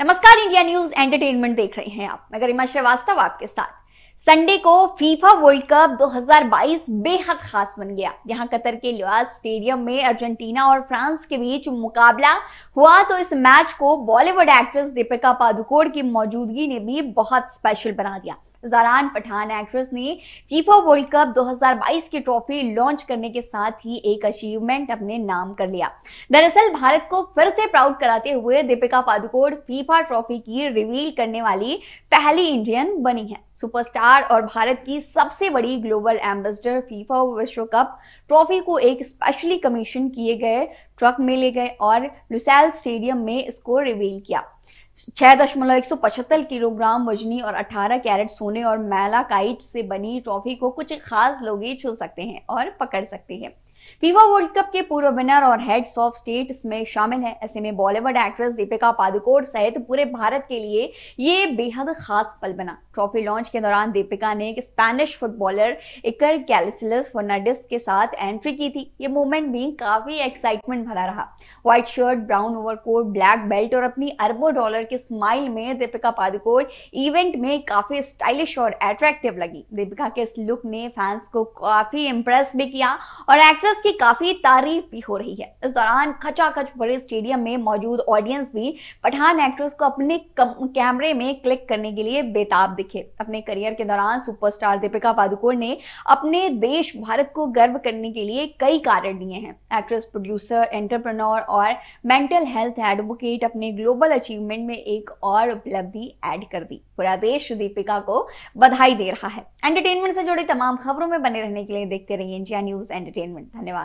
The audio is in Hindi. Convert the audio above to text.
नमस्कार इंडिया न्यूज एंटरटेनमेंट देख रहे हैं आप मैं गरिमा श्रीवास्तव आपके साथ संडे को फीफा वर्ल्ड कप 2022 बेहद खास बन गया यहां कतर के लिवास स्टेडियम में अर्जेंटीना और फ्रांस के बीच मुकाबला हुआ तो इस मैच को बॉलीवुड एक्ट्रेस दीपिका पादुकोण की मौजूदगी ने भी बहुत स्पेशल बना दिया जारान पठान एक्ट्रेस ने फीफा वर्ल्ड कप 2022 की ट्रॉफी लॉन्च करने के साथ ही एक अचीवमेंट अपने नाम कर लिया दरअसल भारत को फिर से प्राउड कराते हुए दीपिका पादुकोण फीफा ट्रॉफी की रिवील करने वाली पहली इंडियन बनी है सुपरस्टार और भारत की सबसे बड़ी ग्लोबल एम्बेसडर फीफा विश्व कप ट्रॉफी को एक स्पेशली कमीशन किए गए ट्रक में ले गए और लुसैल स्टेडियम में इसको रिवील किया छह दशमलव एक सौ पचहत्तर किलोग्राम वजनी और अठारह कैरेट सोने और मैलाकाइट से बनी ट्रॉफी को कुछ खास लोग ही छू सकते हैं और पकड़ सकते हैं फीवा वर्ल्ड कप के पूर्व विनर और हेड्स ऑफ स्टेट में शामिल हैं ऐसे में बॉलीवुड एक्ट्रेस दीपिका पादुकोण सहित पूरे भारत के लिए ये बेहद खास पल बना ट्रॉफी लॉन्च के दौरान दीपिका ने एक स्पेनिश फुटबॉलर इकर कैलिसलस फर्नाडिस के साथ एंट्री की थी ये मोमेंट भी काफी एक्साइटमेंट भरा रहा white shirt brown coat black belt और अपनी अरबों डॉलर के स्माइल में दीपिका पादुकोण इवेंट में काफी स्टाइलिश और अट्रैक्टिव लगी दीपिका के इस लुक ने फैंस को काफी इम्प्रेस भी किया और एक्ट्रेस एक्ट्रेस की काफी तारीफ भी हो रही है इस दौरान खचाखच भरे स्टेडियम में मौजूद ऑडियंस भी पठान एक्ट्रेस को अपने कैमरे में क्लिक करने के लिए बेताब दिखे अपने करियर के दौरान सुपरस्टार दीपिका पादुकोण ने अपने देश भारत को गर्व करने के लिए कई कारण दिए हैं एक्ट्रेस प्रोड्यूसर एंटरप्रनोर और मेंटल हेल्थ एडवोकेट अपने ग्लोबल अचीवमेंट में एक और उपलब्धि एड कर दी पूरा देश दीपिका को बधाई दे रहा है एंटरटेनमेंट से जुड़ी तमाम खबरों में बने रहने के लिए देखते रहिए इंडिया न्यूज एंटरटेनमेंट 種は